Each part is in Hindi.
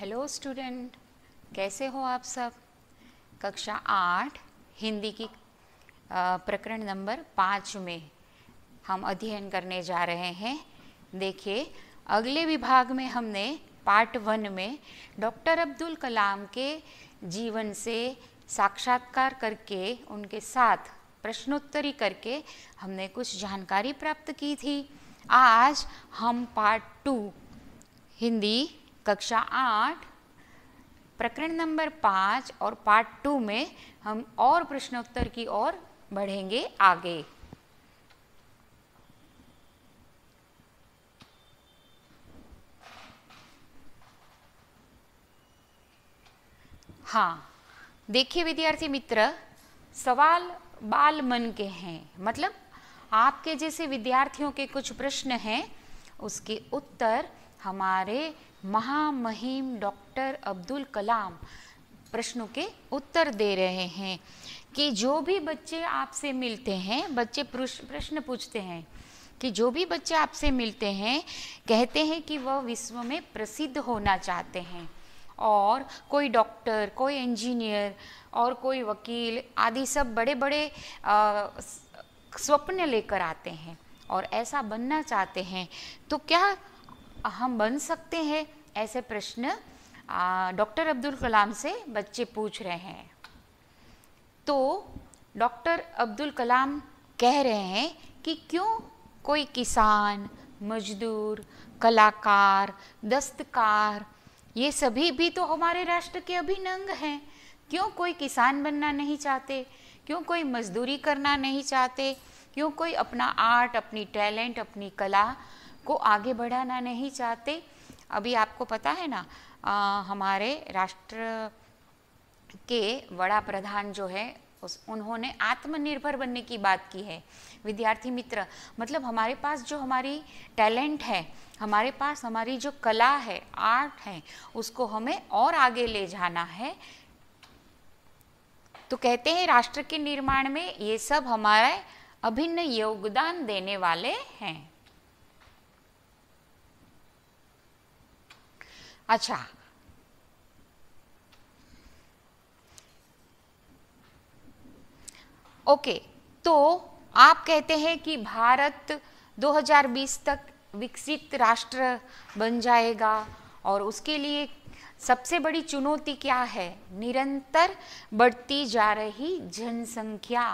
हेलो स्टूडेंट कैसे हो आप सब कक्षा आठ हिंदी की प्रकरण नंबर पाँच में हम अध्ययन करने जा रहे हैं देखिए अगले विभाग में हमने पार्ट वन में डॉक्टर अब्दुल कलाम के जीवन से साक्षात्कार करके उनके साथ प्रश्नोत्तरी करके हमने कुछ जानकारी प्राप्त की थी आज हम पार्ट टू हिंदी कक्षा आठ प्रकरण नंबर पाँच और पार्ट टू में हम और प्रश्नोत्तर की ओर बढ़ेंगे आगे हाँ देखिए विद्यार्थी मित्र सवाल बाल मन के हैं मतलब आपके जैसे विद्यार्थियों के कुछ प्रश्न हैं उसके उत्तर हमारे महामहिम डॉक्टर अब्दुल कलाम प्रश्नों के उत्तर दे रहे हैं कि जो भी बच्चे आपसे मिलते हैं बच्चे प्रश्न पूछते हैं कि जो भी बच्चे आपसे मिलते हैं कहते हैं कि वह विश्व में प्रसिद्ध होना चाहते हैं और कोई डॉक्टर कोई इंजीनियर और कोई वकील आदि सब बड़े बड़े स्वप्न लेकर आते हैं और ऐसा बनना चाहते हैं तो क्या हम बन सकते हैं ऐसे प्रश्न डॉक्टर अब्दुल कलाम से बच्चे पूछ रहे हैं तो डॉक्टर अब्दुल कलाम कह रहे हैं कि क्यों कोई किसान मजदूर कलाकार दस्तकार ये सभी भी तो हमारे राष्ट्र के अभिनंग हैं क्यों कोई किसान बनना नहीं चाहते क्यों कोई मजदूरी करना नहीं चाहते क्यों कोई अपना आर्ट अपनी टैलेंट अपनी कला को आगे बढ़ाना नहीं चाहते अभी आपको पता है ना आ, हमारे राष्ट्र के वड़ा प्रधान जो है उस उन्होंने आत्मनिर्भर बनने की बात की है विद्यार्थी मित्र मतलब हमारे पास जो हमारी टैलेंट है हमारे पास हमारी जो कला है आर्ट है उसको हमें और आगे ले जाना है तो कहते हैं राष्ट्र के निर्माण में ये सब हमारे अभिन्न योगदान देने वाले हैं अच्छा ओके तो आप कहते हैं कि भारत 2020 तक विकसित राष्ट्र बन जाएगा और उसके लिए सबसे बड़ी चुनौती क्या है निरंतर बढ़ती जा रही जनसंख्या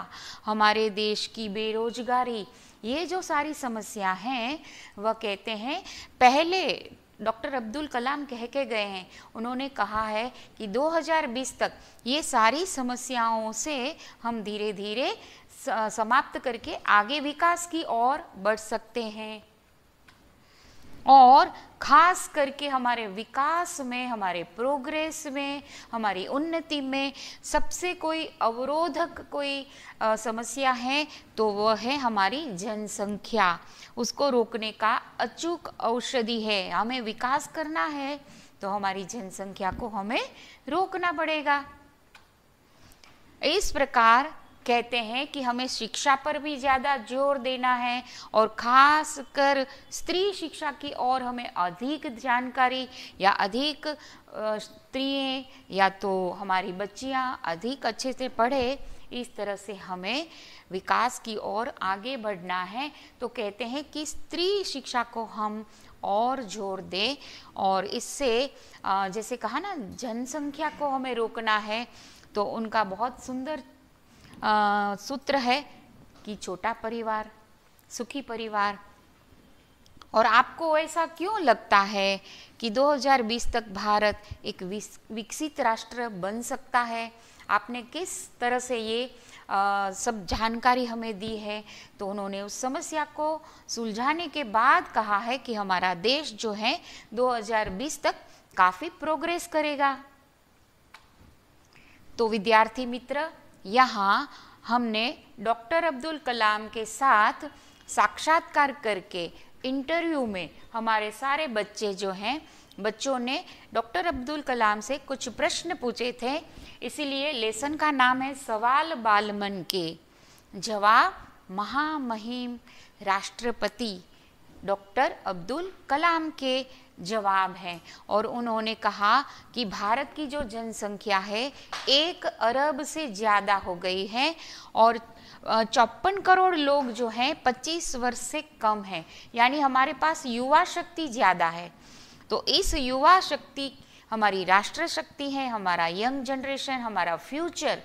हमारे देश की बेरोजगारी ये जो सारी समस्या हैं वह कहते हैं पहले डॉक्टर अब्दुल कलाम कह के गए हैं उन्होंने कहा है कि 2020 तक ये सारी समस्याओं से हम धीरे धीरे समाप्त करके आगे विकास की ओर बढ़ सकते हैं और खास करके हमारे विकास में हमारे प्रोग्रेस में हमारी उन्नति में सबसे कोई अवरोधक कोई आ, समस्या है तो वह है हमारी जनसंख्या उसको रोकने का अचूक औषधि है हमें विकास करना है तो हमारी जनसंख्या को हमें रोकना पड़ेगा इस प्रकार कहते हैं कि हमें शिक्षा पर भी ज़्यादा जोर देना है और ख़ास कर स्त्री शिक्षा की ओर हमें अधिक जानकारी या अधिक स्त्रियें या तो हमारी बच्चियां अधिक अच्छे से पढ़े इस तरह से हमें विकास की ओर आगे बढ़ना है तो कहते हैं कि स्त्री शिक्षा को हम और जोर दें और इससे जैसे कहा ना जनसंख्या को हमें रोकना है तो उनका बहुत सुंदर सूत्र है कि छोटा परिवार सुखी परिवार और आपको ऐसा क्यों लगता है कि 2020 तक भारत एक विकसित राष्ट्र बन सकता है आपने किस तरह से ये आ, सब जानकारी हमें दी है तो उन्होंने उस समस्या को सुलझाने के बाद कहा है कि हमारा देश जो है 2020 तक काफ़ी प्रोग्रेस करेगा तो विद्यार्थी मित्र यहाँ हमने डॉक्टर अब्दुल कलाम के साथ साक्षात्कार करके इंटरव्यू में हमारे सारे बच्चे जो हैं बच्चों ने डॉक्टर अब्दुल कलाम से कुछ प्रश्न पूछे थे इसीलिए लेसन का नाम है सवाल बालमन के जवाब महामहिम राष्ट्रपति डॉक्टर अब्दुल कलाम के जवाब हैं और उन्होंने कहा कि भारत की जो जनसंख्या है एक अरब से ज़्यादा हो गई है और चौपन करोड़ लोग जो हैं पच्चीस वर्ष से कम हैं यानी हमारे पास युवा शक्ति ज़्यादा है तो इस युवा शक्ति हमारी राष्ट्र शक्ति है हमारा यंग जनरेशन हमारा फ्यूचर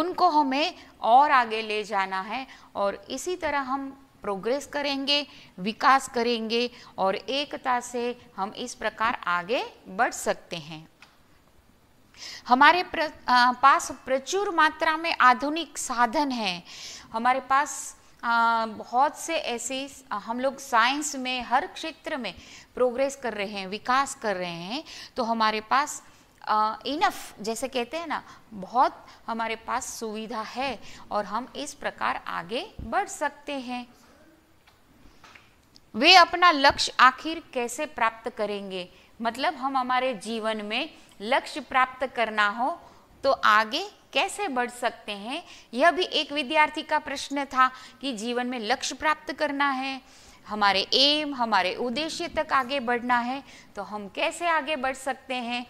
उनको हमें और आगे ले जाना है और इसी तरह हम प्रोग्रेस करेंगे विकास करेंगे और एकता से हम इस प्रकार आगे बढ़ सकते हैं हमारे प्र, आ, पास प्रचुर मात्रा में आधुनिक साधन हैं हमारे पास आ, बहुत से ऐसे हम लोग साइंस में हर क्षेत्र में प्रोग्रेस कर रहे हैं विकास कर रहे हैं तो हमारे पास इनफ जैसे कहते हैं ना बहुत हमारे पास सुविधा है और हम इस प्रकार आगे बढ़ सकते हैं वे अपना लक्ष्य आखिर कैसे प्राप्त करेंगे मतलब हम हमारे जीवन में लक्ष्य प्राप्त करना हो तो आगे कैसे बढ़ सकते हैं यह भी एक विद्यार्थी का प्रश्न था कि जीवन में लक्ष्य प्राप्त करना है हमारे एम हमारे उद्देश्य तक आगे बढ़ना है तो हम कैसे आगे बढ़ सकते हैं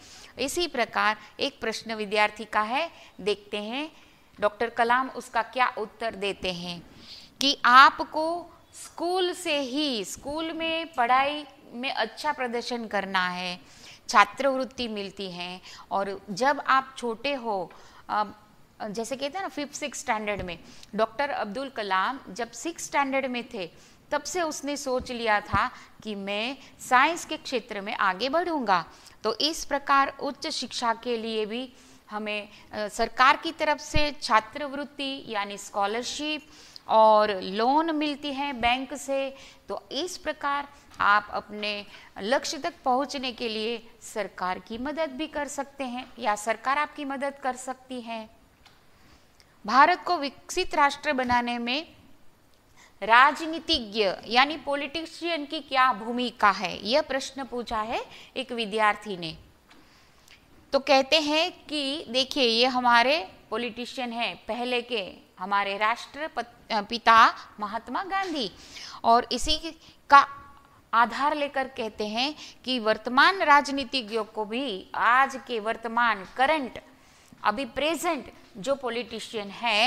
इसी प्रकार एक प्रश्न विद्यार्थी का है देखते हैं डॉक्टर कलाम उसका क्या उत्तर देते हैं कि आपको स्कूल से ही स्कूल में पढ़ाई में अच्छा प्रदर्शन करना है छात्रवृत्ति मिलती है और जब आप छोटे हो जैसे कहते हैं ना फिफ्थ सिक्स स्टैंडर्ड में डॉक्टर अब्दुल कलाम जब सिक्स स्टैंडर्ड में थे तब से उसने सोच लिया था कि मैं साइंस के क्षेत्र में आगे बढ़ूंगा तो इस प्रकार उच्च शिक्षा के लिए भी हमें सरकार की तरफ से छात्रवृत्ति यानी स्कॉलरशिप और लोन मिलती है बैंक से तो इस प्रकार आप अपने लक्ष्य तक पहुंचने के लिए सरकार की मदद भी कर सकते हैं या सरकार आपकी मदद कर सकती है भारत को विकसित राष्ट्र बनाने में राजनीतिज्ञ यानी पॉलिटिशियन की क्या भूमिका है यह प्रश्न पूछा है एक विद्यार्थी ने तो कहते हैं कि देखिए ये हमारे पॉलिटिशियन हैं पहले के हमारे राष्ट्र पिता महात्मा गांधी और इसी का आधार लेकर कहते हैं कि वर्तमान राजनीतिज्ञों को भी आज के वर्तमान करंट अभी प्रेजेंट जो पॉलिटिशियन है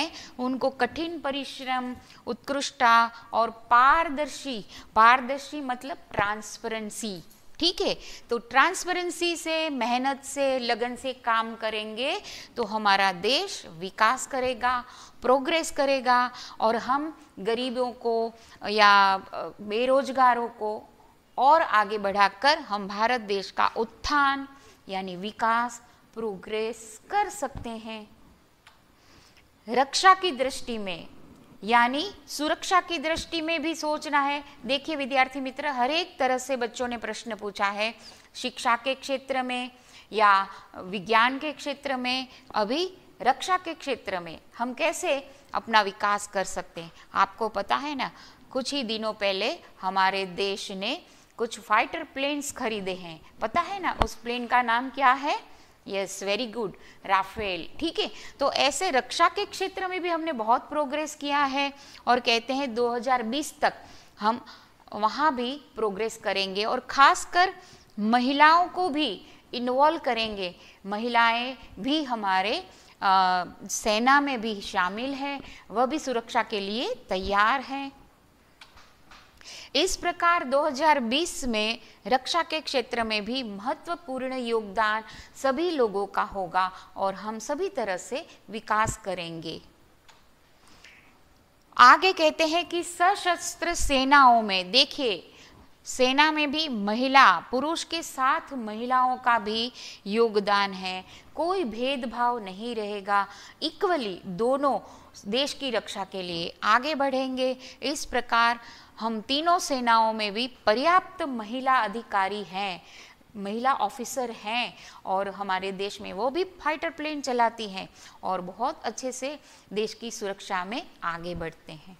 उनको कठिन परिश्रम उत्कृष्टता और पारदर्शी पारदर्शी मतलब ट्रांसपेरेंसी ठीक है तो ट्रांसपेरेंसी से मेहनत से लगन से काम करेंगे तो हमारा देश विकास करेगा प्रोग्रेस करेगा और हम गरीबों को या बेरोजगारों को और आगे बढ़ाकर हम भारत देश का उत्थान यानी विकास प्रोग्रेस कर सकते हैं रक्षा की दृष्टि में यानी सुरक्षा की दृष्टि में भी सोचना है देखिए विद्यार्थी मित्र हर एक तरह से बच्चों ने प्रश्न पूछा है शिक्षा के क्षेत्र में या विज्ञान के क्षेत्र में अभी रक्षा के क्षेत्र में हम कैसे अपना विकास कर सकते हैं आपको पता है ना कुछ ही दिनों पहले हमारे देश ने कुछ फाइटर प्लेन्स खरीदे हैं पता है ना उस प्लेन का नाम क्या है यस वेरी गुड राफेल ठीक है तो ऐसे रक्षा के क्षेत्र में भी हमने बहुत प्रोग्रेस किया है और कहते हैं 2020 तक हम वहाँ भी प्रोग्रेस करेंगे और खासकर महिलाओं को भी इन्वॉल्व करेंगे महिलाएं भी हमारे आ, सेना में भी शामिल हैं वह भी सुरक्षा के लिए तैयार हैं इस प्रकार 2020 में रक्षा के क्षेत्र में भी महत्वपूर्ण योगदान सभी लोगों का होगा और हम सभी तरह से विकास करेंगे आगे कहते हैं कि सशस्त्र सेनाओं में देखिए सेना में भी महिला पुरुष के साथ महिलाओं का भी योगदान है कोई भेदभाव नहीं रहेगा इक्वली दोनों देश की रक्षा के लिए आगे बढ़ेंगे इस प्रकार हम तीनों सेनाओं में भी पर्याप्त महिला अधिकारी हैं महिला ऑफिसर हैं और हमारे देश में वो भी फाइटर प्लेन चलाती हैं और बहुत अच्छे से देश की सुरक्षा में आगे बढ़ते हैं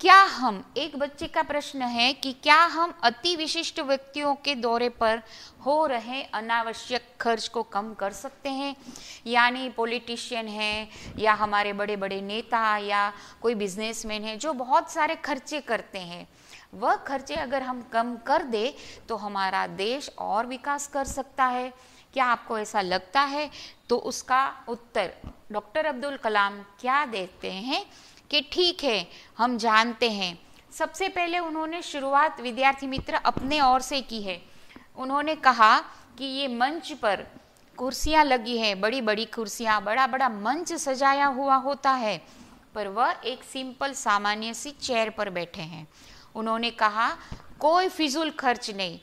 क्या हम एक बच्चे का प्रश्न है कि क्या हम अति विशिष्ट व्यक्तियों के दौरे पर हो रहे अनावश्यक खर्च को कम कर सकते हैं यानी पॉलिटिशियन है या हमारे बड़े बड़े नेता या कोई बिजनेसमैन है जो बहुत सारे खर्चे करते हैं वह खर्चे अगर हम कम कर दे तो हमारा देश और विकास कर सकता है क्या आपको ऐसा लगता है तो उसका उत्तर डॉक्टर अब्दुल कलाम क्या देते हैं कि ठीक है हम जानते हैं सबसे पहले उन्होंने शुरुआत विद्यार्थी मित्र अपने ओर से की है उन्होंने कहा कि ये मंच पर कुर्सियाँ लगी है बड़ी बड़ी कुर्सियाँ बड़ा बड़ा मंच सजाया हुआ होता है पर वह एक सिंपल सामान्य सी चेयर पर बैठे हैं उन्होंने कहा कोई फिजूल खर्च नहीं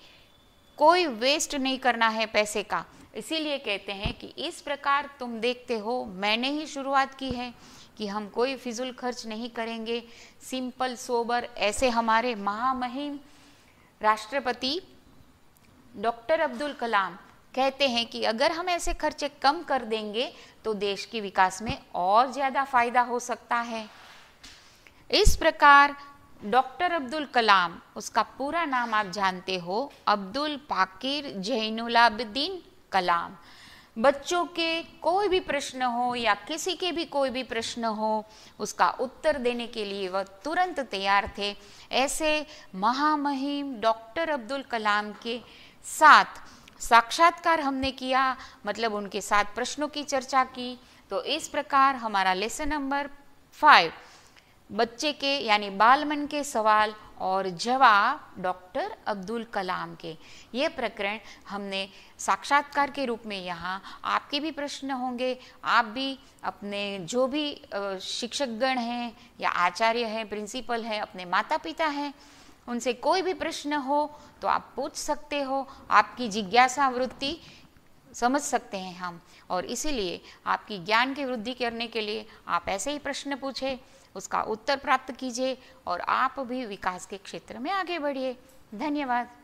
कोई वेस्ट नहीं करना है पैसे का इसीलिए कहते हैं कि इस प्रकार तुम देखते हो मैंने ही शुरुआत की है कि हम कोई फिजूल खर्च नहीं करेंगे सिंपल सोबर ऐसे हमारे महामहिम राष्ट्रपति डॉक्टर अब्दुल कलाम कहते हैं कि अगर हम ऐसे खर्चे कम कर देंगे तो देश के विकास में और ज़्यादा फायदा हो सकता है इस प्रकार डॉक्टर अब्दुल कलाम उसका पूरा नाम आप जानते हो अब्दुल पाकिर जैनुलाब्दीन कलाम बच्चों के कोई भी प्रश्न हो या किसी के भी कोई भी प्रश्न हो उसका उत्तर देने के लिए वह तुरंत तैयार थे ऐसे महामहिम डॉक्टर अब्दुल कलाम के साथ साक्षात्कार हमने किया मतलब उनके साथ प्रश्नों की चर्चा की तो इस प्रकार हमारा लेसन नंबर फाइव बच्चे के यानी बालमन के सवाल और जवाब डॉक्टर अब्दुल कलाम के ये प्रकरण हमने साक्षात्कार के रूप में यहाँ आपके भी प्रश्न होंगे आप भी अपने जो भी शिक्षकगण हैं या आचार्य हैं प्रिंसिपल हैं अपने माता पिता हैं उनसे कोई भी प्रश्न हो तो आप पूछ सकते हो आपकी जिज्ञासा वृत्ति समझ सकते हैं हम और इसीलिए आपकी ज्ञान की वृद्धि करने के लिए आप ऐसे ही प्रश्न पूछें उसका उत्तर प्राप्त कीजिए और आप भी विकास के क्षेत्र में आगे बढ़िए धन्यवाद